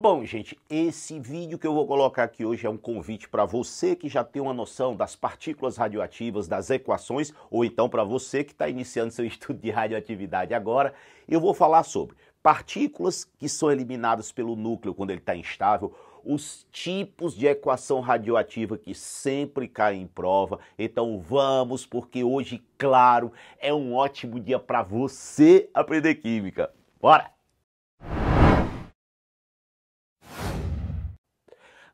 Bom, gente, esse vídeo que eu vou colocar aqui hoje é um convite para você que já tem uma noção das partículas radioativas, das equações, ou então para você que está iniciando seu estudo de radioatividade agora. Eu vou falar sobre partículas que são eliminadas pelo núcleo quando ele está instável, os tipos de equação radioativa que sempre caem em prova. Então vamos, porque hoje, claro, é um ótimo dia para você aprender química. Bora!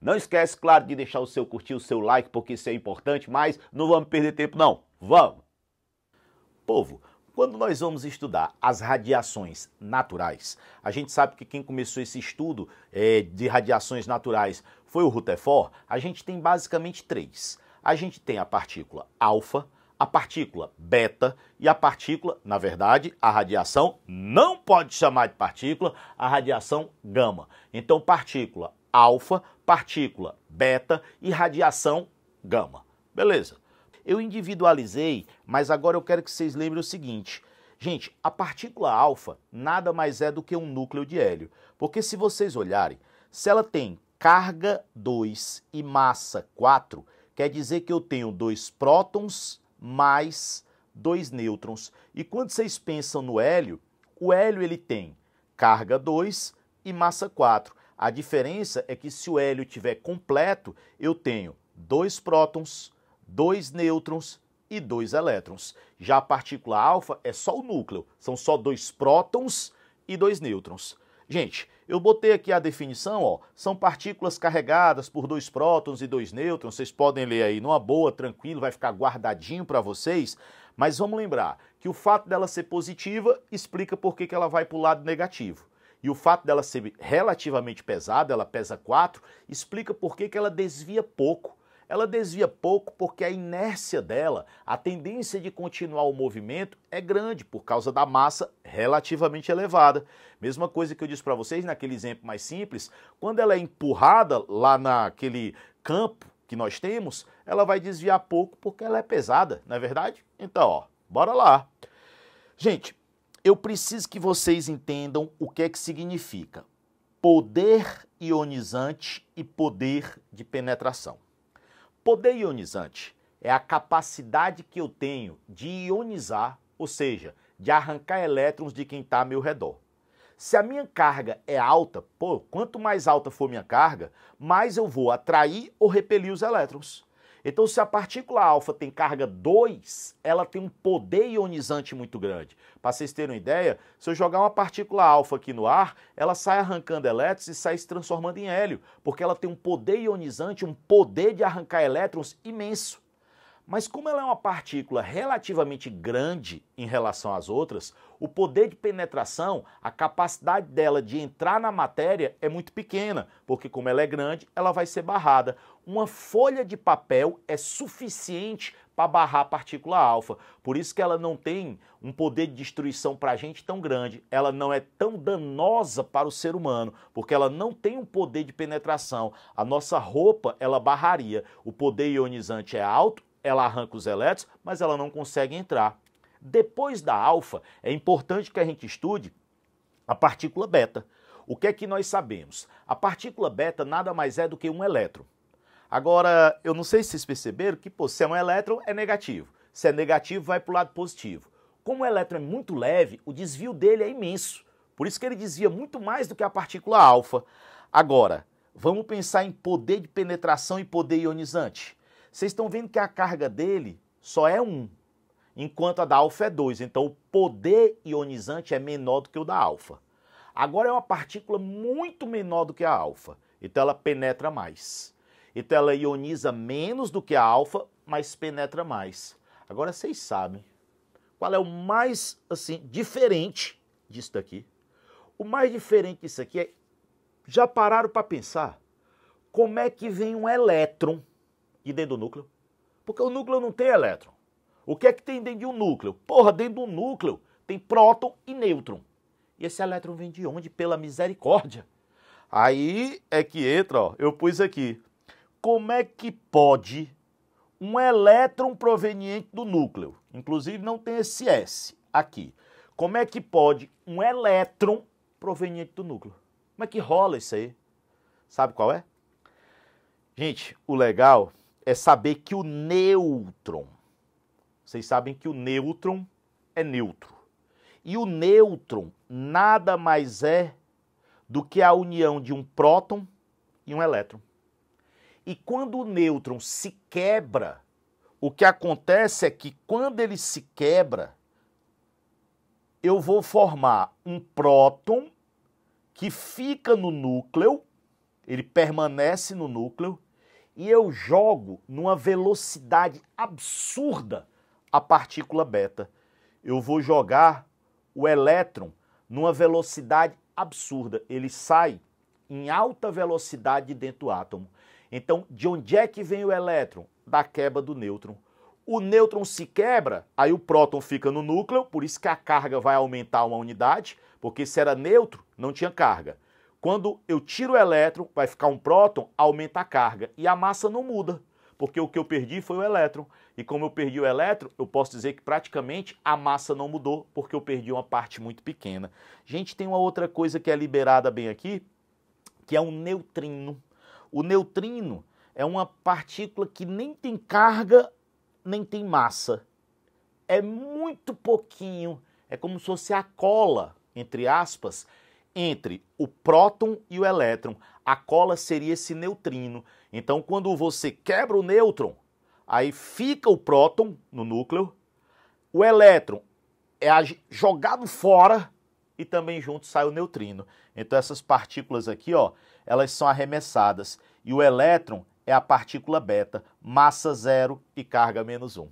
Não esquece, claro, de deixar o seu curtir, o seu like, porque isso é importante, mas não vamos perder tempo não. Vamos! Povo, quando nós vamos estudar as radiações naturais, a gente sabe que quem começou esse estudo é, de radiações naturais foi o Rutherford. A gente tem basicamente três. A gente tem a partícula alfa, a partícula beta e a partícula, na verdade, a radiação não pode chamar de partícula, a radiação gama. Então, partícula alfa, partícula beta e radiação gama. Beleza. Eu individualizei, mas agora eu quero que vocês lembrem o seguinte. Gente, a partícula alfa nada mais é do que um núcleo de hélio, porque se vocês olharem, se ela tem carga 2 e massa 4, quer dizer que eu tenho dois prótons mais dois nêutrons. E quando vocês pensam no hélio, o hélio ele tem carga 2 e massa 4. A diferença é que se o hélio tiver completo, eu tenho dois prótons, dois nêutrons e dois elétrons. Já a partícula alfa é só o núcleo, são só dois prótons e dois nêutrons. Gente, eu botei aqui a definição, ó, são partículas carregadas por dois prótons e dois nêutrons, vocês podem ler aí numa boa, tranquilo, vai ficar guardadinho para vocês, mas vamos lembrar que o fato dela ser positiva explica por que, que ela vai para o lado negativo. E o fato dela ser relativamente pesada, ela pesa 4, explica por que, que ela desvia pouco. Ela desvia pouco porque a inércia dela, a tendência de continuar o movimento é grande por causa da massa relativamente elevada. Mesma coisa que eu disse para vocês naquele exemplo mais simples, quando ela é empurrada lá naquele campo que nós temos, ela vai desviar pouco porque ela é pesada, não é verdade? Então, ó, bora lá. Gente, eu preciso que vocês entendam o que é que significa poder ionizante e poder de penetração. Poder ionizante é a capacidade que eu tenho de ionizar, ou seja, de arrancar elétrons de quem está ao meu redor. Se a minha carga é alta, pô, quanto mais alta for minha carga, mais eu vou atrair ou repelir os elétrons. Então, se a partícula alfa tem carga 2, ela tem um poder ionizante muito grande. Para vocês terem uma ideia, se eu jogar uma partícula alfa aqui no ar, ela sai arrancando elétrons e sai se transformando em hélio, porque ela tem um poder ionizante, um poder de arrancar elétrons imenso. Mas como ela é uma partícula relativamente grande em relação às outras, o poder de penetração, a capacidade dela de entrar na matéria é muito pequena, porque como ela é grande, ela vai ser barrada. Uma folha de papel é suficiente para barrar a partícula alfa. Por isso que ela não tem um poder de destruição para a gente tão grande. Ela não é tão danosa para o ser humano, porque ela não tem um poder de penetração. A nossa roupa, ela barraria. O poder ionizante é alto ela arranca os elétrons, mas ela não consegue entrar. Depois da alfa, é importante que a gente estude a partícula beta. O que é que nós sabemos? A partícula beta nada mais é do que um elétron. Agora, eu não sei se vocês perceberam que pô, se é um elétron, é negativo. Se é negativo, vai para o lado positivo. Como o elétron é muito leve, o desvio dele é imenso. Por isso que ele desvia muito mais do que a partícula alfa. Agora, vamos pensar em poder de penetração e poder ionizante. Vocês estão vendo que a carga dele só é 1, enquanto a da alfa é 2. Então o poder ionizante é menor do que o da alfa. Agora é uma partícula muito menor do que a alfa, então ela penetra mais. Então ela ioniza menos do que a alfa, mas penetra mais. Agora vocês sabem qual é o mais assim diferente disso daqui? O mais diferente disso aqui é já pararam para pensar como é que vem um elétron e dentro do núcleo? Porque o núcleo não tem elétron. O que é que tem dentro de um núcleo? Porra, dentro do núcleo tem próton e nêutron. E esse elétron vem de onde? Pela misericórdia. Aí é que entra, ó, eu pus aqui. Como é que pode um elétron proveniente do núcleo, inclusive não tem esse S aqui. Como é que pode um elétron proveniente do núcleo? Como é que rola isso aí? Sabe qual é? Gente, o legal é saber que o nêutron, vocês sabem que o nêutron é neutro. E o nêutron nada mais é do que a união de um próton e um elétron. E quando o nêutron se quebra, o que acontece é que quando ele se quebra, eu vou formar um próton que fica no núcleo, ele permanece no núcleo, e eu jogo numa velocidade absurda a partícula beta. Eu vou jogar o elétron numa velocidade absurda. Ele sai em alta velocidade de dentro do átomo. Então, de onde é que vem o elétron? Da quebra do nêutron. O nêutron se quebra, aí o próton fica no núcleo, por isso que a carga vai aumentar uma unidade, porque se era neutro, não tinha carga. Quando eu tiro o elétron, vai ficar um próton, aumenta a carga e a massa não muda, porque o que eu perdi foi o elétron. E como eu perdi o elétron, eu posso dizer que praticamente a massa não mudou, porque eu perdi uma parte muito pequena. Gente, tem uma outra coisa que é liberada bem aqui, que é um neutrino. O neutrino é uma partícula que nem tem carga, nem tem massa. É muito pouquinho, é como se fosse a cola, entre aspas, entre o próton e o elétron. A cola seria esse neutrino. Então, quando você quebra o nêutron, aí fica o próton no núcleo, o elétron é jogado fora e também junto sai o neutrino. Então, essas partículas aqui, ó, elas são arremessadas. E o elétron é a partícula beta, massa zero e carga menos um.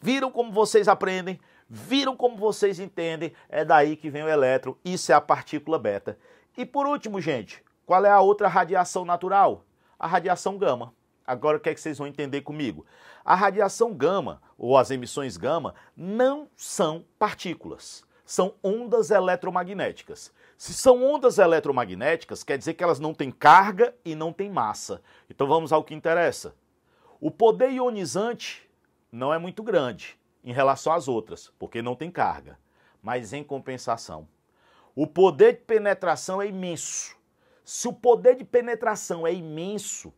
Viram como vocês aprendem? Viram como vocês entendem? É daí que vem o elétron. Isso é a partícula beta. E por último, gente, qual é a outra radiação natural? A radiação gama. Agora o que é que vocês vão entender comigo? A radiação gama, ou as emissões gama, não são partículas, são ondas eletromagnéticas. Se são ondas eletromagnéticas, quer dizer que elas não têm carga e não têm massa. Então vamos ao que interessa. O poder ionizante não é muito grande em relação às outras, porque não tem carga. Mas em compensação, o poder de penetração é imenso. Se o poder de penetração é imenso,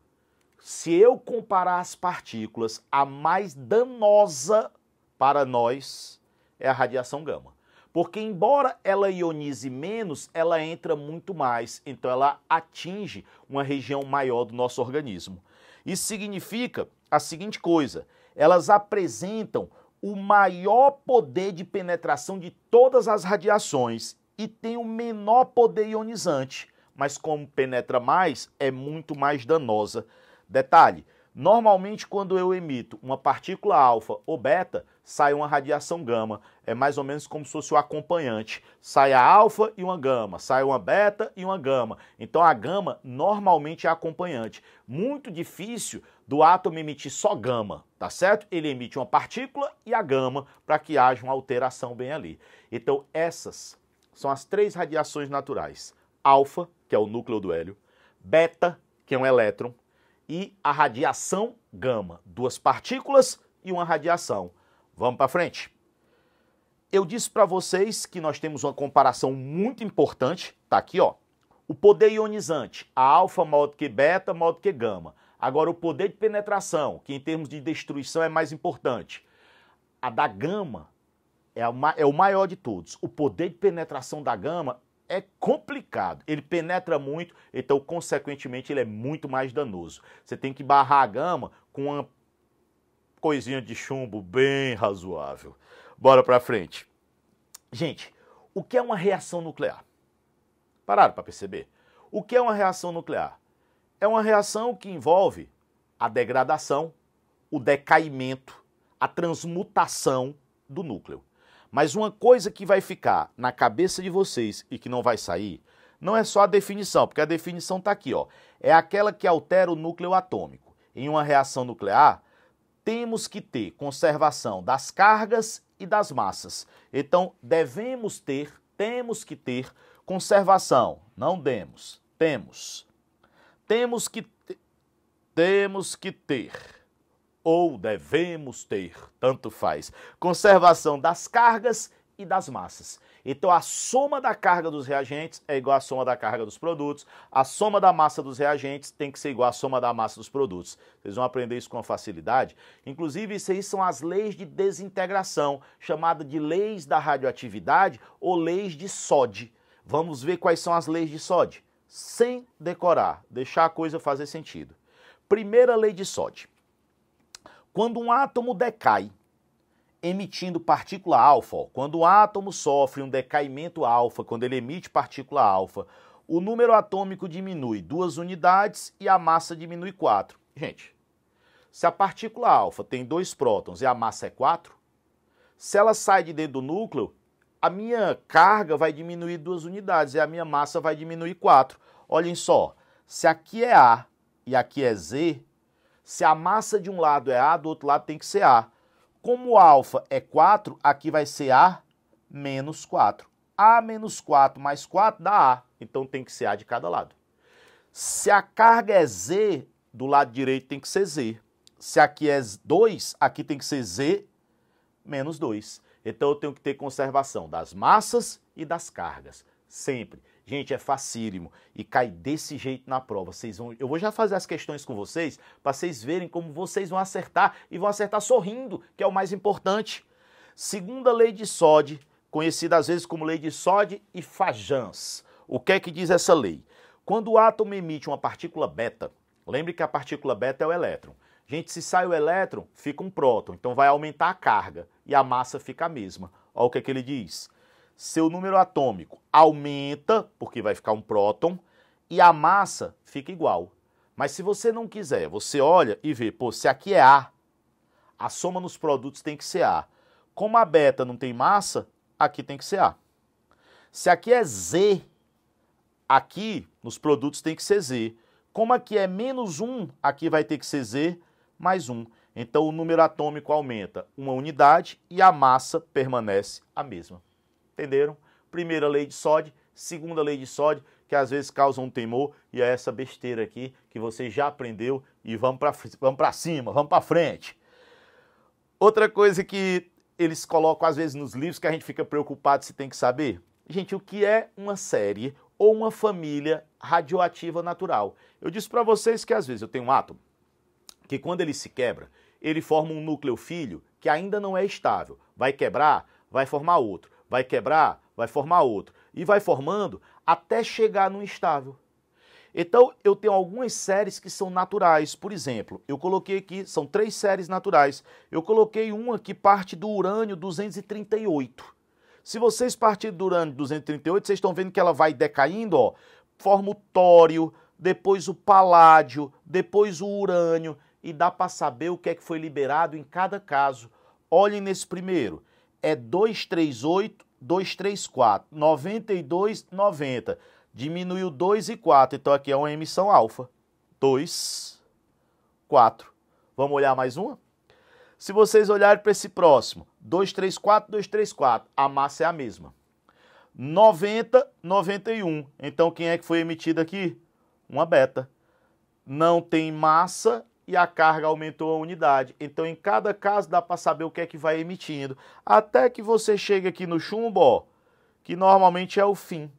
se eu comparar as partículas, a mais danosa para nós é a radiação gama. Porque, embora ela ionize menos, ela entra muito mais, então ela atinge uma região maior do nosso organismo. Isso significa a seguinte coisa: elas apresentam o maior poder de penetração de todas as radiações e tem o menor poder ionizante, mas como penetra mais, é muito mais danosa. Detalhe: Normalmente, quando eu emito uma partícula alfa ou beta, sai uma radiação gama. É mais ou menos como se fosse o acompanhante. Sai a alfa e uma gama, sai uma beta e uma gama. Então a gama normalmente é acompanhante. Muito difícil do átomo emitir só gama, tá certo? Ele emite uma partícula e a gama para que haja uma alteração bem ali. Então essas são as três radiações naturais: alfa, que é o núcleo do hélio, beta, que é um elétron, e a radiação gama. Duas partículas e uma radiação. Vamos para frente. Eu disse para vocês que nós temos uma comparação muito importante, tá aqui, ó. O poder ionizante, a alfa maior do que beta, maior do que gama. Agora o poder de penetração, que em termos de destruição é mais importante. A da gama é, é o maior de todos. O poder de penetração da gama é complicado. Ele penetra muito, então, consequentemente, ele é muito mais danoso. Você tem que barrar a gama com uma coisinha de chumbo bem razoável. Bora pra frente. Gente, o que é uma reação nuclear? Pararam para perceber? O que é uma reação nuclear? É uma reação que envolve a degradação, o decaimento, a transmutação do núcleo. Mas uma coisa que vai ficar na cabeça de vocês e que não vai sair, não é só a definição, porque a definição está aqui, ó. É aquela que altera o núcleo atômico. Em uma reação nuclear, temos que ter conservação das cargas e das massas. Então, devemos ter, temos que ter conservação. Não demos, temos. Temos que temos que ter ou devemos ter, tanto faz, conservação das cargas e das massas. Então a soma da carga dos reagentes é igual à soma da carga dos produtos, a soma da massa dos reagentes tem que ser igual à soma da massa dos produtos. Vocês vão aprender isso com facilidade. Inclusive, isso aí são as leis de desintegração, chamada de leis da radioatividade ou leis de SOD. Vamos ver quais são as leis de SOD, sem decorar, deixar a coisa fazer sentido. Primeira lei de SOD. Quando um átomo decai, emitindo partícula alfa, ó, quando o átomo sofre um decaimento alfa, quando ele emite partícula alfa, o número atômico diminui duas unidades e a massa diminui quatro. Gente, se a partícula alfa tem dois prótons e a massa é quatro, se ela sai de dentro do núcleo, a minha carga vai diminuir duas unidades e a minha massa vai diminuir quatro. Olhem só, se aqui é A e aqui é Z, se a massa de um lado é A, do outro lado tem que ser A. Como alfa é 4, aqui vai ser A menos 4. A menos 4 mais 4 dá A, então tem que ser A de cada lado. Se a carga é Z, do lado direito tem que ser Z. Se aqui é 2, aqui tem que ser Z menos 2. Então eu tenho que ter conservação das massas e das cargas, sempre. Gente, é facílimo e cai desse jeito na prova. Vocês vão, eu vou já fazer as questões com vocês para vocês verem como vocês vão acertar e vão acertar sorrindo, que é o mais importante. Segunda lei de Sod, conhecida às vezes como lei de Sod e Fajans. O que é que diz essa lei? Quando o átomo emite uma partícula beta, lembre que a partícula beta é o elétron. Gente, se sai o elétron, fica um próton, então vai aumentar a carga e a massa fica a mesma. Olha o que, é que ele diz seu número atômico aumenta, porque vai ficar um próton, e a massa fica igual. Mas se você não quiser, você olha e vê, pô, se aqui é A, a soma nos produtos tem que ser A. Como a beta não tem massa, aqui tem que ser A. Se aqui é Z, aqui nos produtos tem que ser Z. Como aqui é menos 1, aqui vai ter que ser Z mais 1. Então o número atômico aumenta uma unidade e a massa permanece a mesma entenderam? Primeira lei de sódio, segunda lei de sódio, que às vezes causam um temor, e é essa besteira aqui que você já aprendeu e vamos para vamos cima, vamos para frente. Outra coisa que eles colocam às vezes nos livros que a gente fica preocupado se tem que saber. Gente, o que é uma série ou uma família radioativa natural? Eu disse para vocês que às vezes eu tenho um átomo que quando ele se quebra, ele forma um núcleo filho que ainda não é estável. Vai quebrar, vai formar outro vai quebrar, vai formar outro. E vai formando até chegar num estável. Então, eu tenho algumas séries que são naturais. Por exemplo, eu coloquei aqui, são três séries naturais. Eu coloquei uma que parte do urânio 238. Se vocês partirem do urânio 238, vocês estão vendo que ela vai decaindo, ó. Forma o tório, depois o paládio, depois o urânio. E dá para saber o que é que foi liberado em cada caso. Olhem nesse primeiro é 238 234, 92 90. Diminuiu 2 e 4, então aqui é uma emissão alfa. 2 4. Vamos olhar mais uma? Se vocês olharem para esse próximo, 234 234, a massa é a mesma. 90 91. Então quem é que foi emitido aqui? Uma beta. Não tem massa e a carga aumentou a unidade. Então, em cada caso, dá para saber o que é que vai emitindo. Até que você chega aqui no chumbo, ó, que normalmente é o fim.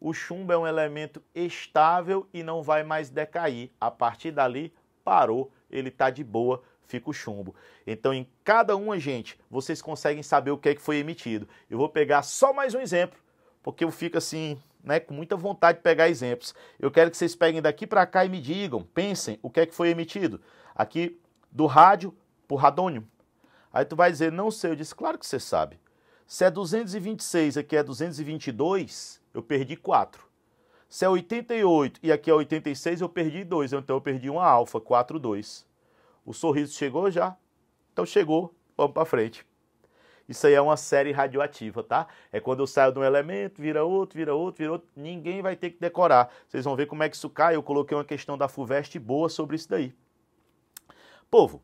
O chumbo é um elemento estável e não vai mais decair. A partir dali, parou, ele está de boa, fica o chumbo. Então, em cada uma, gente, vocês conseguem saber o que é que foi emitido. Eu vou pegar só mais um exemplo, porque eu fico assim né, com muita vontade de pegar exemplos. Eu quero que vocês peguem daqui para cá e me digam, pensem o que é que foi emitido. Aqui do rádio por radônio. Aí tu vai dizer, não sei. Eu disse, claro que você sabe. Se é 226, aqui é 222, eu perdi 4. Se é 88 e aqui é 86, eu perdi 2. Então eu perdi uma alfa, 4, 2. O sorriso chegou já? Então chegou, vamos para frente. Isso aí é uma série radioativa, tá? É quando eu saio de um elemento, vira outro, vira outro, vira outro. Ninguém vai ter que decorar. Vocês vão ver como é que isso cai. Eu coloquei uma questão da FUVEST boa sobre isso daí. Povo,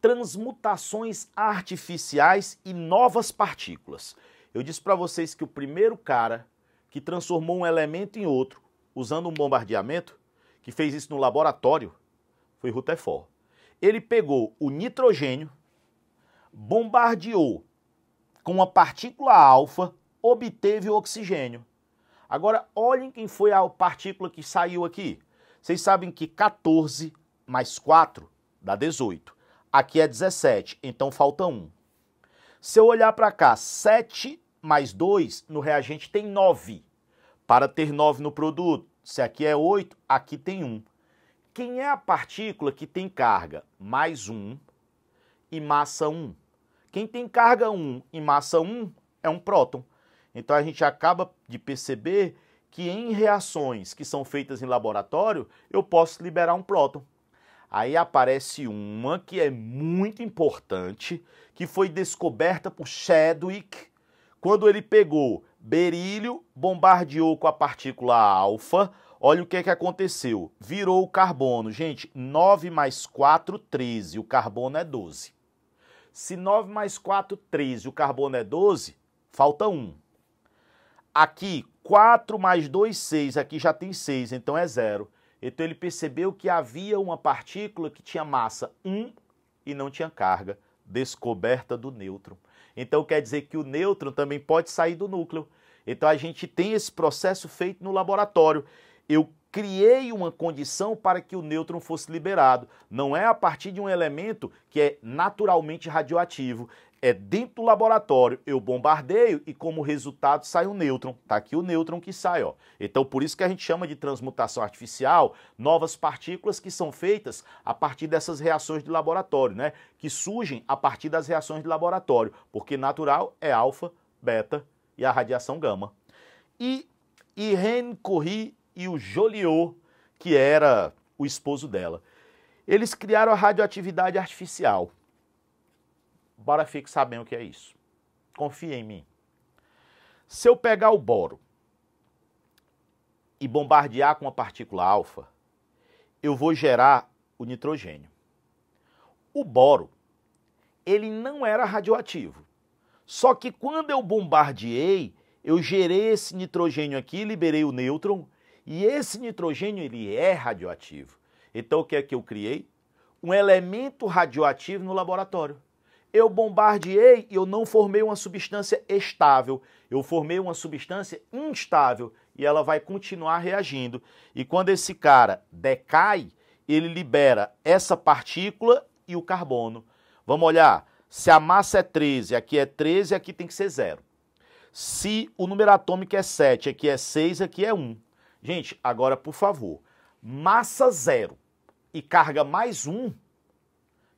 transmutações artificiais e novas partículas. Eu disse para vocês que o primeiro cara que transformou um elemento em outro usando um bombardeamento, que fez isso no laboratório, foi Rutherford. Ele pegou o nitrogênio, bombardeou com uma partícula alfa obteve o oxigênio. Agora, olhem quem foi a partícula que saiu aqui. Vocês sabem que 14 mais 4 dá 18. Aqui é 17, então falta 1. Se eu olhar para cá, 7 mais 2 no reagente tem 9. Para ter 9 no produto, se aqui é 8, aqui tem 1. Quem é a partícula que tem carga mais 1 e massa 1? Quem tem carga 1 e massa 1 é um próton. Então a gente acaba de perceber que em reações que são feitas em laboratório, eu posso liberar um próton. Aí aparece uma que é muito importante, que foi descoberta por Chadwick quando ele pegou berílio, bombardeou com a partícula alfa. Olha o que, é que aconteceu. Virou o carbono. Gente, 9 mais 4, 13. O carbono é 12. Se 9 mais 4, 13, o carbono é 12, falta 1. Aqui, 4 mais 2, 6, aqui já tem 6, então é 0. Então ele percebeu que havia uma partícula que tinha massa 1 e não tinha carga, descoberta do nêutron. Então quer dizer que o nêutron também pode sair do núcleo. Então a gente tem esse processo feito no laboratório. Eu criei uma condição para que o nêutron fosse liberado. Não é a partir de um elemento que é naturalmente radioativo. É dentro do laboratório, eu bombardeio e como resultado sai o nêutron. Está aqui o nêutron que sai, ó. Então por isso que a gente chama de transmutação artificial, novas partículas que são feitas a partir dessas reações de laboratório, né? Que surgem a partir das reações de laboratório, porque natural é alfa, beta e a radiação gama. E Irene Curie e o Joliot, que era o esposo dela. Eles criaram a radioatividade artificial. Bora fique sabendo o que é isso. Confia em mim. Se eu pegar o boro e bombardear com uma partícula alfa, eu vou gerar o nitrogênio. O boro, ele não era radioativo. Só que quando eu bombardeei, eu gerei esse nitrogênio aqui, liberei o nêutron e esse nitrogênio ele é radioativo. Então o que é que eu criei? Um elemento radioativo no laboratório. Eu bombardeei e eu não formei uma substância estável. Eu formei uma substância instável e ela vai continuar reagindo. E quando esse cara decai, ele libera essa partícula e o carbono. Vamos olhar, se a massa é 13, aqui é 13, aqui tem que ser zero. Se o número atômico é 7, aqui é 6, aqui é 1. Gente, agora por favor, massa zero e carga mais um,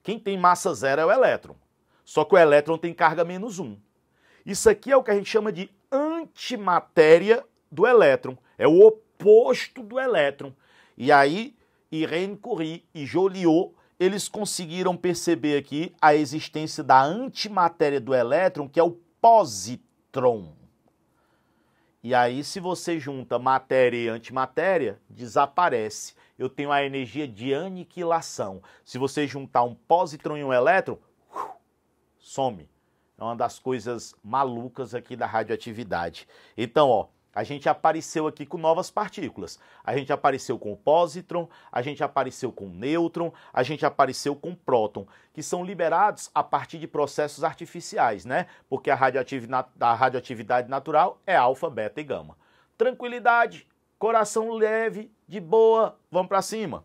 quem tem massa zero é o elétron. Só que o elétron tem carga menos um. Isso aqui é o que a gente chama de antimatéria do elétron. É o oposto do elétron. E aí, Irene Curie e Joliot, eles conseguiram perceber aqui a existência da antimatéria do elétron, que é o positron. E aí, se você junta matéria e antimatéria, desaparece. Eu tenho a energia de aniquilação. Se você juntar um pósitron e um elétron, uh, some. É uma das coisas malucas aqui da radioatividade. Então, ó, a gente apareceu aqui com novas partículas. A gente apareceu com o pósitron, a gente apareceu com o nêutron, a gente apareceu com o próton, que são liberados a partir de processos artificiais, né? Porque a, a radioatividade natural é alfa, beta e gama. Tranquilidade, coração leve, de boa, vamos para cima.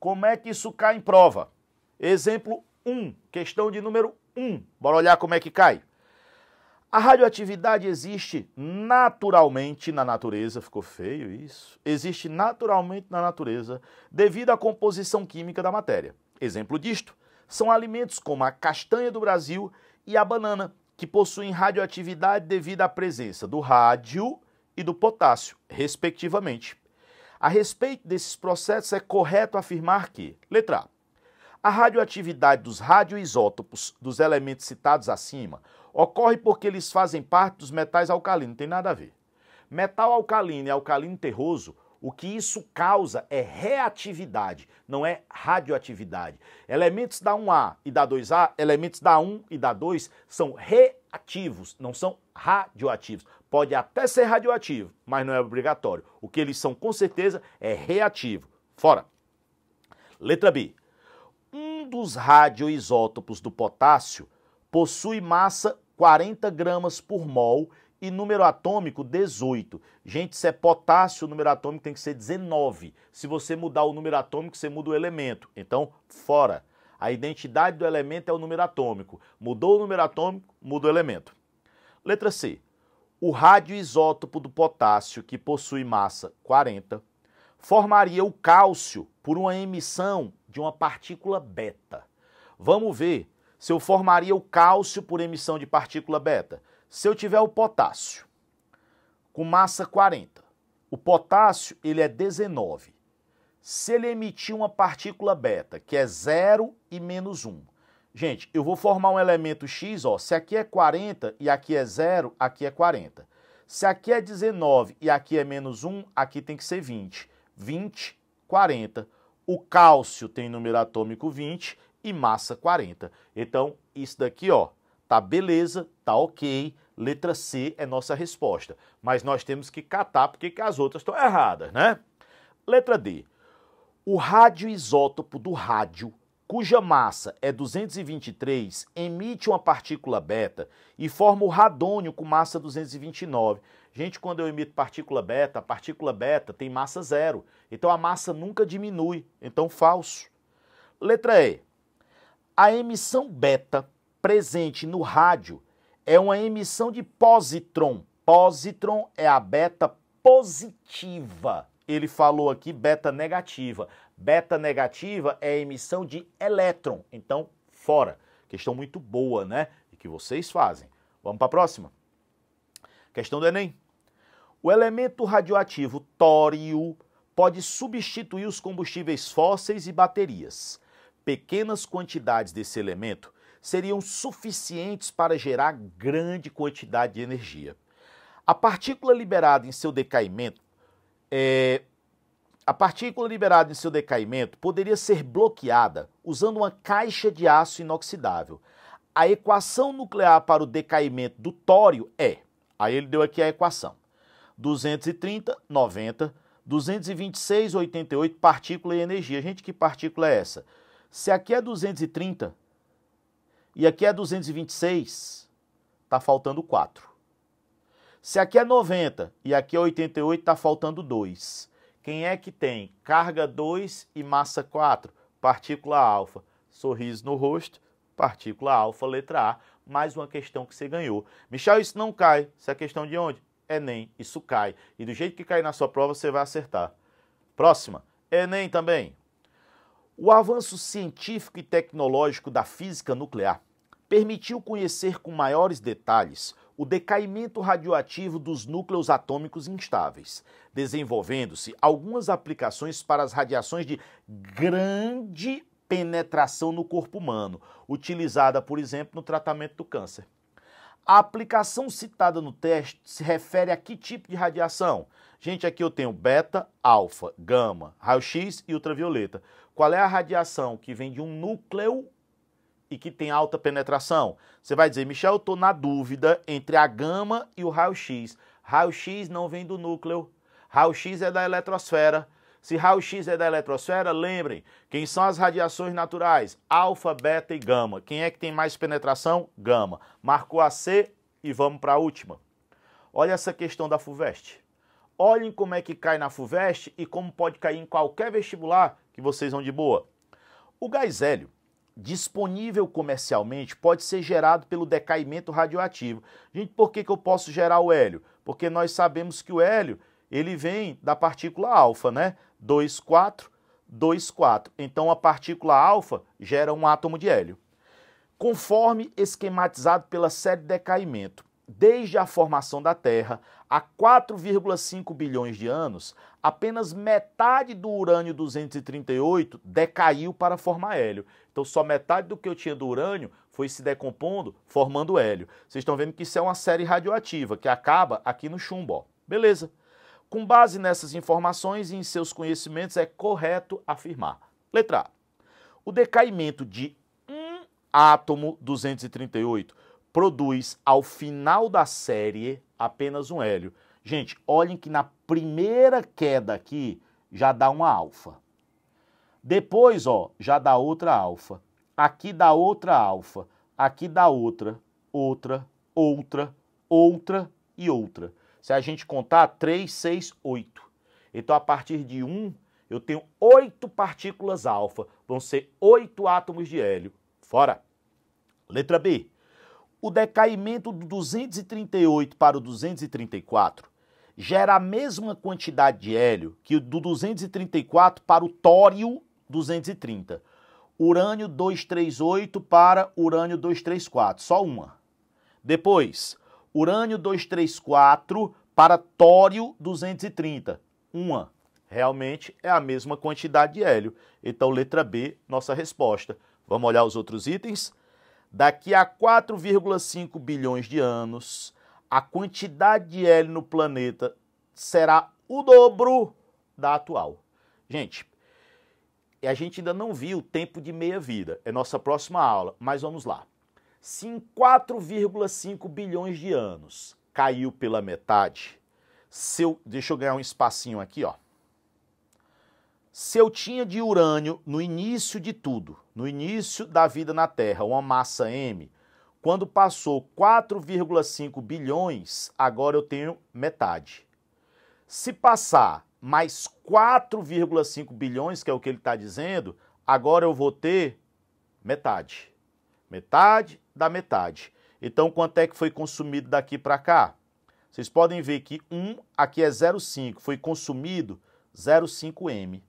Como é que isso cai em prova? Exemplo 1, questão de número 1. Bora olhar como é que cai. A radioatividade existe naturalmente na natureza, ficou feio isso. Existe naturalmente na natureza devido à composição química da matéria. Exemplo disto são alimentos como a castanha do Brasil e a banana, que possuem radioatividade devido à presença do rádio e do potássio, respectivamente. A respeito desses processos, é correto afirmar que, letra A, a radioatividade dos radioisótopos dos elementos citados acima ocorre porque eles fazem parte dos metais alcalinos, não tem nada a ver. Metal alcalino e alcalino terroso, o que isso causa é reatividade, não é radioatividade. Elementos da 1A e da 2A, elementos da 1 e da 2 são reativos, não são radioativos. Pode até ser radioativo, mas não é obrigatório. O que eles são com certeza é reativo. Fora. Letra B. Um dos radioisótopos do potássio possui massa 40 gramas por mol e número atômico 18. Gente, se é potássio, o número atômico tem que ser 19. Se você mudar o número atômico, você muda o elemento. Então, fora. A identidade do elemento é o número atômico. Mudou o número atômico, muda o elemento. Letra C. O radioisótopo do potássio, que possui massa 40, formaria o cálcio por uma emissão de uma partícula beta. Vamos ver se eu formaria o cálcio por emissão de partícula beta? Se eu tiver o potássio com massa 40, o potássio ele é 19. Se ele emitir uma partícula beta, que é 0 e menos 1, gente, eu vou formar um elemento X, ó, se aqui é 40 e aqui é 0, aqui é 40. Se aqui é 19 e aqui é menos 1, aqui tem que ser 20. 20, 40. O cálcio tem número atômico 20 e massa 40. Então, isso daqui, ó, tá beleza, tá ok, letra C é nossa resposta. Mas nós temos que catar porque que as outras estão erradas, né? Letra D. O radioisótopo do rádio, cuja massa é 223, emite uma partícula beta e forma o radônio com massa 229. Gente, quando eu emito partícula beta, a partícula beta tem massa zero. Então a massa nunca diminui. Então, falso. Letra E. A emissão beta presente no rádio é uma emissão de positron. Positron é a beta positiva. Ele falou aqui beta negativa. Beta negativa é a emissão de elétron. Então, fora. Questão muito boa, né? E que vocês fazem. Vamos para a próxima. Questão do Enem. O elemento radioativo tório pode substituir os combustíveis fósseis e baterias. Pequenas quantidades desse elemento seriam suficientes para gerar grande quantidade de energia. A partícula liberada em seu decaimento é, a partícula liberada em seu decaimento poderia ser bloqueada usando uma caixa de aço inoxidável. A equação nuclear para o decaimento do tório é, aí ele deu aqui a equação, 230, 90, 226, 88, partícula e energia. Gente, que partícula é essa? Se aqui é 230 e aqui é 226, está faltando 4. Se aqui é 90 e aqui é 88, está faltando 2. Quem é que tem carga 2 e massa 4? Partícula alfa. Sorriso no rosto, partícula alfa, letra A. Mais uma questão que você ganhou. Michel, isso não cai. Isso é questão de onde? Enem. Isso cai. E do jeito que cair na sua prova, você vai acertar. Próxima. Enem também. O avanço científico e tecnológico da física nuclear permitiu conhecer com maiores detalhes o decaimento radioativo dos núcleos atômicos instáveis, desenvolvendo-se algumas aplicações para as radiações de grande penetração no corpo humano, utilizada, por exemplo, no tratamento do câncer. A aplicação citada no teste se refere a que tipo de radiação? Gente, aqui eu tenho beta, alfa, gama, raio-x e ultravioleta. Qual é a radiação que vem de um núcleo e que tem alta penetração? Você vai dizer, Michel, eu estou na dúvida entre a gama e o raio-x. Raio-x não vem do núcleo, raio-x é da eletrosfera. Se raio-x é da eletrosfera, lembrem, quem são as radiações naturais? Alfa, beta e gama. Quem é que tem mais penetração? Gama. Marcou a C e vamos para a última. Olha essa questão da FUVEST. Olhem como é que cai na FUVEST e como pode cair em qualquer vestibular que vocês vão de boa. O gás hélio, disponível comercialmente, pode ser gerado pelo decaimento radioativo. Gente, por que, que eu posso gerar o hélio? Porque nós sabemos que o hélio ele vem da partícula alfa, né? 2, 4, 2, 4. Então a partícula alfa gera um átomo de hélio. Conforme esquematizado pela série de decaimento. Desde a formação da Terra, há 4,5 bilhões de anos, apenas metade do urânio 238 decaiu para formar hélio. Então, só metade do que eu tinha do urânio foi se decompondo, formando hélio. Vocês estão vendo que isso é uma série radioativa que acaba aqui no chumbo. Ó. Beleza. Com base nessas informações e em seus conhecimentos, é correto afirmar. Letra A. O decaimento de um átomo 238 produz ao final da série apenas um hélio. Gente, olhem que na primeira queda aqui já dá uma alfa. Depois, ó, já dá outra alfa. Aqui dá outra alfa. Aqui dá outra, outra, outra, outra e outra. Se a gente contar 3, 6, 8. Então, a partir de 1, eu tenho 8 partículas alfa. Vão ser 8 átomos de hélio. Fora! Letra B. O decaimento do 238 para o 234 gera a mesma quantidade de hélio que do 234 para o tório 230. Urânio 238 para urânio 234, só uma. Depois, urânio 234 para tório 230, uma. Realmente é a mesma quantidade de hélio. Então, letra B, nossa resposta. Vamos olhar os outros itens? daqui a 4,5 bilhões de anos, a quantidade de hélio no planeta será o dobro da atual. Gente, a gente ainda não viu o tempo de meia-vida, é nossa próxima aula, mas vamos lá. Se em 4,5 bilhões de anos caiu pela metade, seu, deixa eu ganhar um espacinho aqui, ó. Se eu tinha de urânio no início de tudo, no início da vida na Terra, uma massa M, quando passou 4,5 bilhões, agora eu tenho metade. Se passar mais 4,5 bilhões, que é o que ele está dizendo, agora eu vou ter metade. Metade da metade. Então, quanto é que foi consumido daqui para cá? Vocês podem ver que 1 aqui é 0,5, foi consumido 0,5M.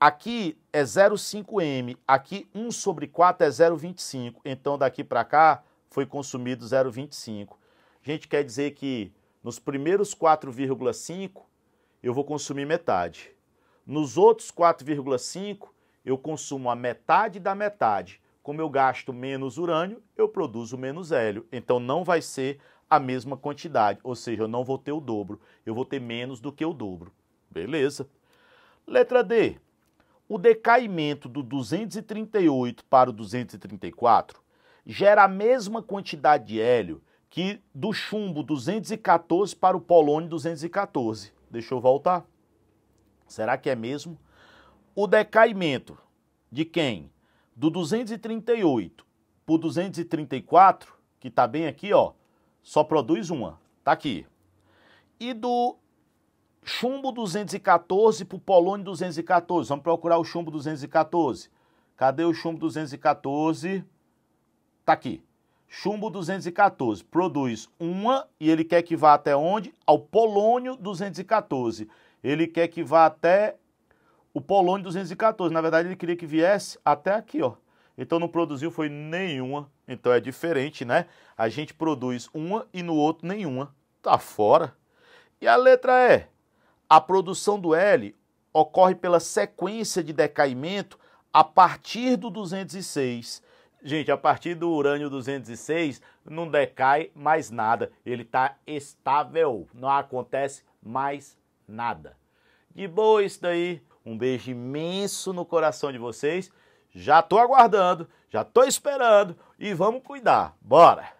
Aqui é 0,5m, aqui 1 sobre 4 é 0,25. Então daqui para cá foi consumido 0,25. Gente, quer dizer que nos primeiros 4,5 eu vou consumir metade. Nos outros 4,5 eu consumo a metade da metade. Como eu gasto menos urânio, eu produzo menos hélio. Então não vai ser a mesma quantidade, ou seja, eu não vou ter o dobro, eu vou ter menos do que o dobro. Beleza. Letra D. O decaimento do 238 para o 234 gera a mesma quantidade de hélio que do chumbo 214 para o polônio 214. Deixa eu voltar. Será que é mesmo? O decaimento de quem? Do 238 para o 234, que está bem aqui, ó, só produz uma. Está aqui. E do Chumbo 214 para o polônio 214. Vamos procurar o chumbo 214. Cadê o chumbo 214? Tá aqui. Chumbo 214 produz uma e ele quer que vá até onde? Ao polônio 214. Ele quer que vá até o polônio 214. Na verdade, ele queria que viesse até aqui, ó. Então não produziu foi nenhuma. Então é diferente, né? A gente produz uma e no outro nenhuma. Tá fora. E a letra é a produção do L ocorre pela sequência de decaimento a partir do 206. Gente, a partir do urânio 206 não decai mais nada, ele está estável, não acontece mais nada. De boa isso daí, um beijo imenso no coração de vocês. Já estou aguardando, já estou esperando e vamos cuidar. Bora!